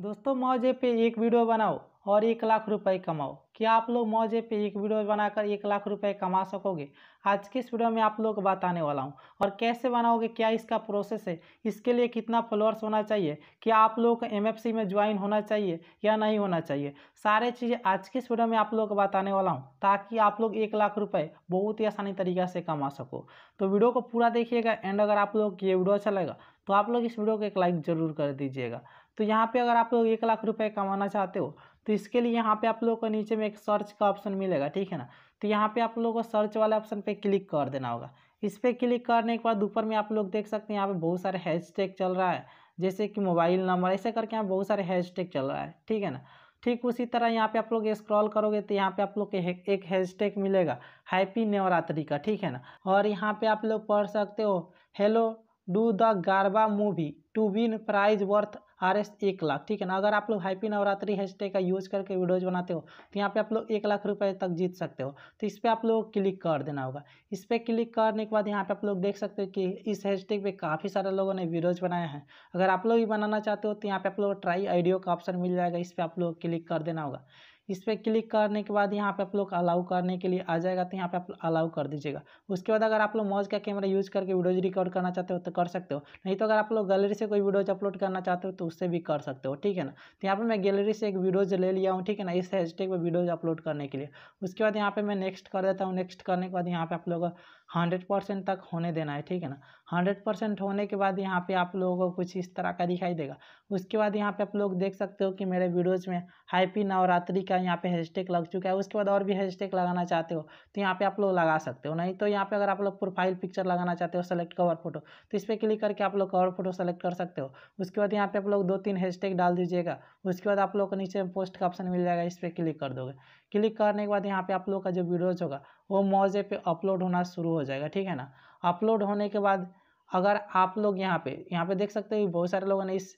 दोस्तों मौजे पे एक वीडियो बनाओ और एक लाख रुपए कमाओ क्या आप लोग मौजे पे एक वीडियो बनाकर एक लाख रुपए कमा सकोगे आज के इस वीडियो में आप लोग बताने वाला हूँ और कैसे बनाओगे क्या इसका प्रोसेस है इसके लिए कितना फॉलोअर्स होना चाहिए क्या आप लोग को एम में ज्वाइन होना चाहिए या नहीं होना चाहिए सारे चीज़ें आज के इस वीडियो में आप लोग को बताने वाला हूँ ताकि आप लोग एक लाख रुपये बहुत ही आसानी तरीका से कमा सको तो वीडियो को पूरा देखिएगा एंड अगर आप लोग ये वीडियो अच्छा लगेगा तो आप लोग इस वीडियो को एक लाइक ज़रूर कर दीजिएगा तो यहाँ पे अगर आप लोग एक लाख रुपए कमाना चाहते हो तो इसके लिए यहाँ पे आप लोग को नीचे में एक सर्च का ऑप्शन मिलेगा ठीक है ना तो यहाँ पे आप लोग को सर्च वाले ऑप्शन पे क्लिक कर देना होगा इस पर क्लिक करने के बाद ऊपर में आप लोग देख सकते हैं यहाँ पे बहुत सारे हैशटैग चल रहा है जैसे कि मोबाइल नंबर ऐसे करके यहाँ बहुत सारे हैशटैग चल रहा है ठीक है ना ठीक उसी तरह यहाँ पे आप लोग स्क्रॉल करोगे तो यहाँ पे आप लोग के एक हैशटैग मिलेगा हैप्पी नवरात्रि का ठीक है ना और यहाँ पे आप लोग पढ़ सकते हो hello do the garba movie to win prize worth R S एक लाख ठीक है ना अगर आप लोग हैप्पी नवरात्रि हैशटैग का यूज़ करके वीडियोज बनाते हो तो यहाँ पे आप लोग एक लाख रुपए तक जीत सकते हो तो इस पर आप लोग क्लिक कर देना होगा इस पर क्लिक करने के बाद यहाँ पे आप लोग देख सकते हो कि इस हैशटैग पे काफ़ी सारे लोगों ने वीडियोज बनाए हैं अगर आप लोग भी बनाना चाहते हो तो यहाँ पे आप लोग ट्राई आइडियो का ऑप्शन मिल जाएगा इस पर आप लोग क्लिक कर देना होगा इस पर क्लिक करने के बाद यहाँ पे आप लोग अलाउ करने के लिए आ जाएगा तो यहाँ पे आप अलाउ कर दीजिएगा उसके बाद अगर आप लोग मौज का कैमरा यूज़ करके वीडियोज रिकॉर्ड करना चाहते हो तो कर सकते हो नहीं तो अगर आप लोग गैलरी से कोई वीडियोज अपलोड करना चाहते हो तो उससे भी कर सकते हो ठीक है ना तो यहाँ पर मैं गैलरी से एक वीडियोज ले लिया हूँ ठीक है ना इस हैशटैग पर वीडियोज अपलोड करने के लिए उसके बाद यहाँ पर मैं नेक्स्ट कर देता हूँ नेक्स्ट करने के बाद यहाँ पर आप लोग हंड्रेड परसेंट तक होने देना है ठीक है ना हंड्रेड परसेंट होने के बाद यहाँ पे आप लोगों को कुछ इस तरह का दिखाई देगा उसके बाद यहाँ पे आप लोग देख सकते हो कि मेरे वीडियोज़ में हैप्पी नवरात्रि है यहाँ पे हैशटैग लग चुका है उसके बाद और भी हैशटैग लगाना चाहते हो तो यहाँ पे आप लोग लगा सकते हो नहीं तो यहाँ पे अगर आप लोग प्रोफाइल पिक्चर लगाना चाहते हो सेलेक्ट कवर फोटो तो इस पर क्लिक करके आप लोग कवर फोटो सेलेक्ट कर सकते हो उसके बाद यहाँ पे आप लोग दो तीन हैशटैग डाल दीजिएगा उसके बाद आप लोग को नीचे पोस्ट का ऑप्शन मिल जाएगा इस पर क्लिक कर दोगे क्लिक करने के बाद यहाँ पे आप लोग का जो वीडियोज होगा वो मोजे पे अपलोड होना शुरू हो जाएगा ठीक है ना अपलोड होने के बाद अगर आप लोग यहाँ पे यहाँ पे देख सकते हो बहुत सारे लोगों ने इस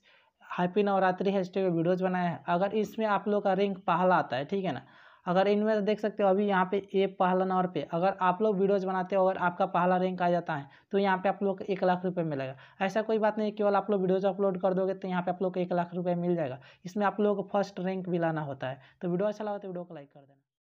हैप्पी नवरात्रि हैशटैग वीडियोज बनाए हैं अगर इसमें आप लोग का रैंक पहला आता है ठीक है ना अगर इनमें देख सकते हो अभी यहाँ पे ए पहला नंबर पे अगर आप लोग वीडियोज बनाते हो अगर आपका पहला रैंक आ जाता है तो यहाँ पे आप लोग को एक लाख रुपये मिलेगा ऐसा कोई बात नहीं केवल आप लोग वीडियोज अपलोड कर दोगे तो यहाँ पे आप लोग को एक लाख रुपये मिल जाएगा इसमें आप लोग को फर्स्ट रैंक भी लाना होता है तो वीडियो अच्छा लगा तो वीडियो को लाइक कर देना